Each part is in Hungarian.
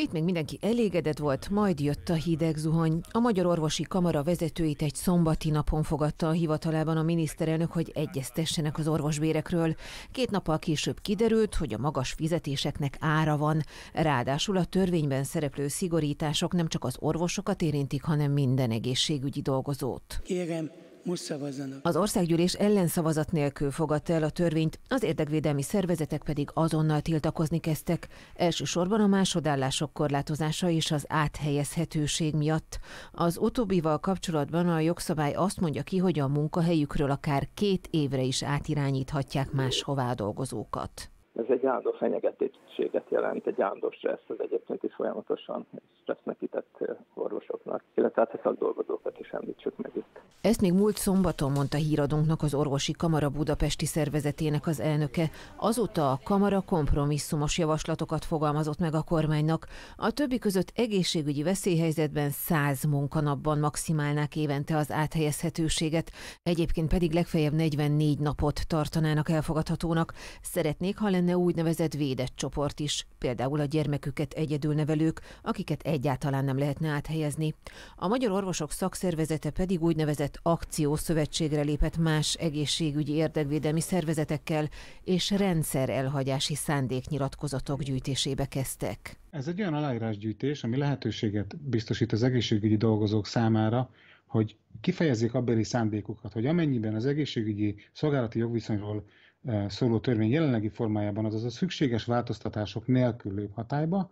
Itt még mindenki elégedett volt, majd jött a hideg zuhany. A Magyar Orvosi Kamara vezetőit egy szombati napon fogadta a hivatalában a miniszterelnök, hogy egyeztessenek az orvosbérekről. Két nappal később kiderült, hogy a magas fizetéseknek ára van. Ráadásul a törvényben szereplő szigorítások nem csak az orvosokat érintik, hanem minden egészségügyi dolgozót. Kérem, most szavazzanak. Az országgyűlés ellenszavazat nélkül fogadta el a törvényt, az érdekvédelmi szervezetek pedig azonnal tiltakozni kezdtek, elsősorban a másodállások korlátozása és az áthelyezhetőség miatt. Az utóbbival kapcsolatban a jogszabály azt mondja ki, hogy a munkahelyükről akár két évre is átirányíthatják máshová dolgozókat. Ez egy állandó fenyegetettséget jelent, egy állandó stressz, az egyébként is folyamatosan stressznek kitett orvosoknak, illetve hát a szakdolgozókat is említsük meg itt. Ezt még múlt szombaton mondta híradónknak az Orvosi Kamara Budapesti Szervezetének az elnöke. Azóta a Kamara kompromisszumos javaslatokat fogalmazott meg a kormánynak. A többi között egészségügyi veszélyhelyzetben 100 munkanapban maximálnák évente az áthelyezhetőséget, egyébként pedig legfeljebb 44 napot tartanának elfogadhatónak. Szeretnék, ha lenne úgynevezett védett csoport is, például a gyermeküket egyedülnevelők, akiket egyáltalán nem lehetne áthelyezni. A Magyar Orvosok Szakszervezete pedig úgynevezett szervezet szövetségre lépett más egészségügyi érdekvédelmi szervezetekkel, és rendszer elhagyási szándéknyilatkozatok gyűjtésébe kezdtek. Ez egy olyan aláírásgyűjtés, ami lehetőséget biztosít az egészségügyi dolgozók számára, hogy kifejezzék abbeli szándékukat, hogy amennyiben az egészségügyi szolgálati jogviszonyról eh, szóló törvény jelenlegi formájában, azaz a szükséges változtatások nélkül lép hatályba,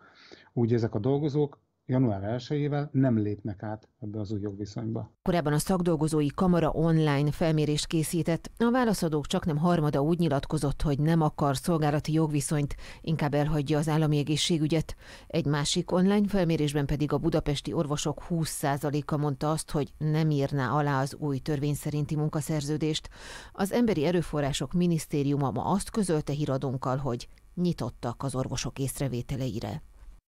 úgy ezek a dolgozók január 1 nem lépnek át ebbe az új jogviszonyba. Korábban a szakdolgozói kamara online felmérés készített. A válaszadók csak nem harmada úgy nyilatkozott, hogy nem akar szolgálati jogviszonyt, inkább elhagyja az állami egészségügyet. Egy másik online felmérésben pedig a budapesti orvosok 20%-a mondta azt, hogy nem írná alá az új törvény szerinti munkaszerződést. Az Emberi Erőforrások Minisztériuma ma azt közölte híradónkkal, hogy nyitottak az orvosok észrevételeire.